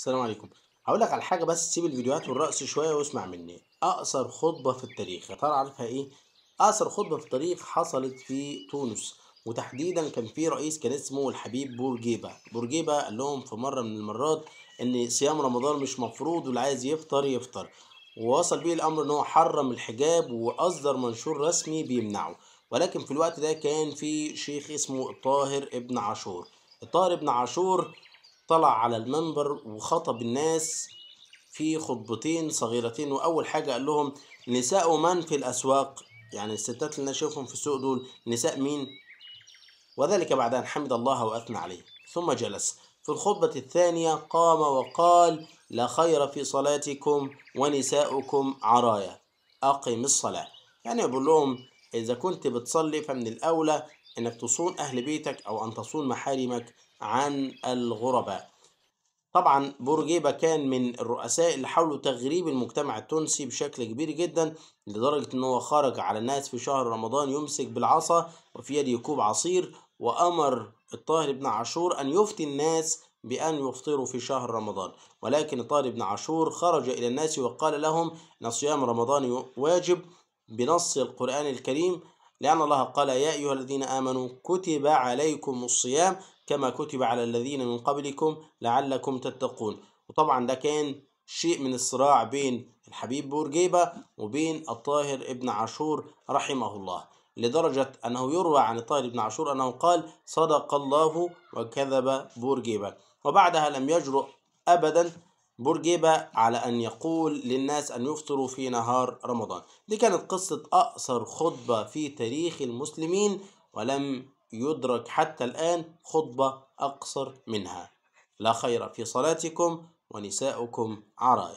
السلام عليكم هقول لك على حاجه بس سيب الفيديوهات والرقص شويه واسمع مني اقصر خطبه في التاريخ يا ترى عارفها ايه اقصر خطبه في التاريخ حصلت في تونس وتحديدا كان في رئيس كان اسمه الحبيب بورجيبه بورجيبه قال لهم في مره من المرات ان صيام رمضان مش مفروض واللي عايز يفطر يفطر ووصل بيه الامر ان هو حرم الحجاب واصدر منشور رسمي بيمنعه ولكن في الوقت ده كان في شيخ اسمه طاهر ابن عاشور الطاهر ابن عاشور طلع على المنبر وخطب الناس في خطبتين صغيرتين واول حاجه قال لهم نساء من في الاسواق يعني الستات اللي انا شايفهم في السوق دول نساء مين وذلك بعد ان حمد الله واثنى عليه ثم جلس في الخطبه الثانيه قام وقال لا خير في صلاتكم ونساؤكم عرايا اقم الصلاه يعني بقول لهم اذا كنت بتصلي فمن الاولى انك تصون اهل بيتك او ان تصون محارمك عن الغرباء طبعا بورجيبة كان من الرؤساء اللي حاولوا تغريب المجتمع التونسي بشكل كبير جدا لدرجة ان هو خرج على الناس في شهر رمضان يمسك بالعصا وفي يده كوب عصير وامر الطاهر بن عاشور ان يفتي الناس بأن يفطروا في شهر رمضان ولكن الطاهر بن عاشور خرج إلى الناس وقال لهم أن صيام رمضان واجب بنص القرآن الكريم لأن الله قال يا أيها الذين آمنوا كتب عليكم الصيام كما كتب على الذين من قبلكم لعلكم تتقون وطبعا ده كان شيء من الصراع بين الحبيب بورجيبة وبين الطاهر ابن عاشور رحمه الله لدرجة أنه يروى عن الطاهر ابن عاشور أنه قال صدق الله وكذب بورجيبة وبعدها لم يجرؤ أبدا بورجيبة على أن يقول للناس أن يفطروا في نهار رمضان دي كانت قصة أقصر خطبة في تاريخ المسلمين ولم يدرك حتى الآن خطبة أقصر منها لا خير في صلاتكم ونساؤكم عرايا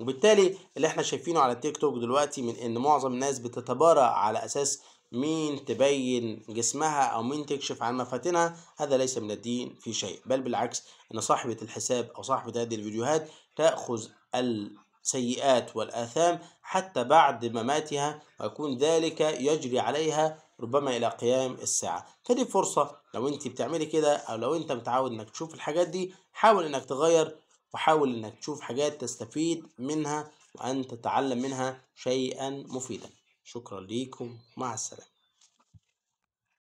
وبالتالي اللي احنا شايفينه على التيك توك دلوقتي من ان معظم الناس بتتبارى على اساس مين تبين جسمها او مين تكشف عن مفاتنها هذا ليس من الدين في شيء بل بالعكس ان صاحبه الحساب او صاحبه هذه الفيديوهات تاخذ السيئات والاثام حتى بعد مماتها ويكون ذلك يجري عليها ربما الى قيام الساعه فدي فرصه لو انت بتعملي كده او لو انت متعود انك تشوف الحاجات دي حاول انك تغير وحاول انك تشوف حاجات تستفيد منها وان تتعلم منها شيئا مفيدا شكرا ليكم مع السلامة